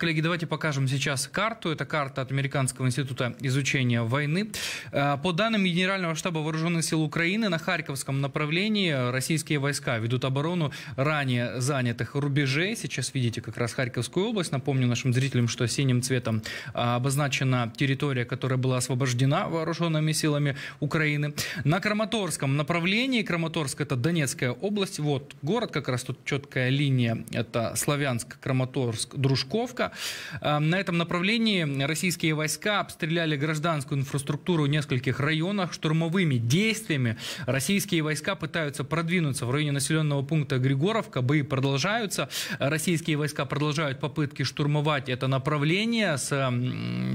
Коллеги, давайте покажем сейчас карту. Это карта от Американского института изучения войны. Э, по данным Генерального штаба Вооруженных сил Украины, на Харьковском направлении российские войска ведут оборону ранее занятых рубежей. Сейчас видите как раз Харьковскую область. Напомню нашим зрителям, что синим цветом а, обозначена территория, которая была освобождена вооруженными силами Украины. На Краматорском направлении, Краматорск это Донецкая область, вот город, как раз тут четкая линия, это Славянск, Краматорск, Дружковка. Э, на этом направлении российские войска обстреляли гражданскую инфраструктуру в нескольких районах штурмовыми действиями. Российские войска пытаются продвинуться в районе населенного пункта Григоровка. Бои продолжаются. Российские войска продолжают попытки штурмовать это направление с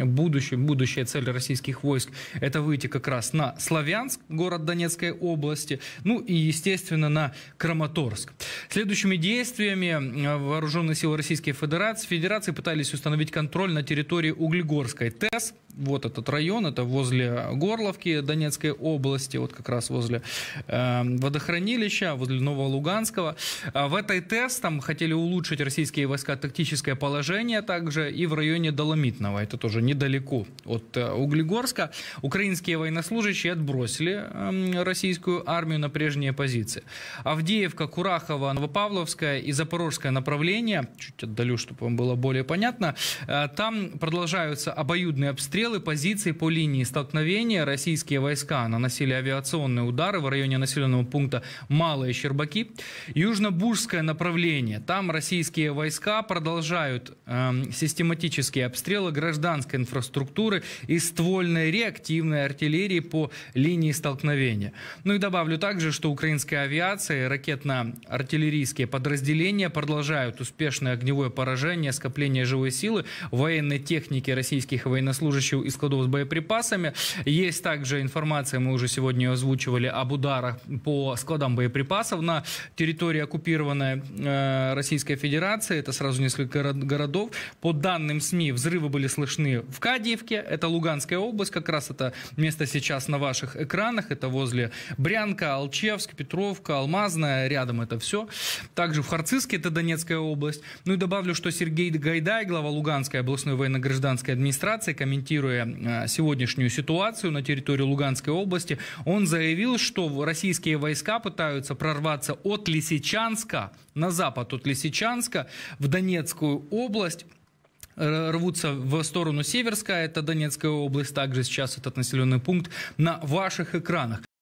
будущим, будущая цель российских войск – это выйти как раз на Славянск, город Донецкой области, ну и, естественно, на Краматорск. Следующими действиями э, вооруженные силы Российской Федерации, Федерации пытались установить контроль на территории Углегорской ТЭС. Вот этот район, это возле Горловки Донецкой области, вот как раз возле э, водохранилища, возле Нового Новолуганского. А в этой ТЭС там хотели улучшить российские войска тактическое положение также и в районе Доломитного, это тоже недалеко от э, Углегорска. Украинские военнослужащие отбросили э, российскую армию на прежние позиции. Авдеевка, Курахова, Новопавловская и Запорожское направление, чуть отдалю, чтобы вам было более понятно. Э, там продолжаются обоюдные обстрелы позиций по линии столкновения. Российские войска наносили авиационные удары в районе населенного пункта Малые Щербаки. южно бужское направление. Там российские войска продолжают э, систематические обстрелы гражданской инфраструктуры и ствольной реактивной артиллерии по линии столкновения. Ну и добавлю также, что украинская авиация и ракетно-артиллерийские подразделения продолжают успешное огневое поражение скопления применения живой силы, военной техники российских военнослужащих и складов с боеприпасами. Есть также информация, мы уже сегодня озвучивали, об ударах по складам боеприпасов на территории оккупированной э, Российской Федерации. Это сразу несколько городов. По данным СМИ, взрывы были слышны в Кадиевке это Луганская область, как раз это место сейчас на ваших экранах, это возле Брянка, Алчевск, Петровка, Алмазная, рядом это все. Также в Харциске, это Донецкая область. Ну и добавлю, что Сергей Гайдар Гайдай, глава Луганской областной военно-гражданской администрации, комментируя э, сегодняшнюю ситуацию на территории Луганской области, он заявил, что российские войска пытаются прорваться от Лисичанска на запад от Лисичанска в Донецкую область рвутся в сторону Северска, это Донецкая область, также сейчас этот населенный пункт на ваших экранах.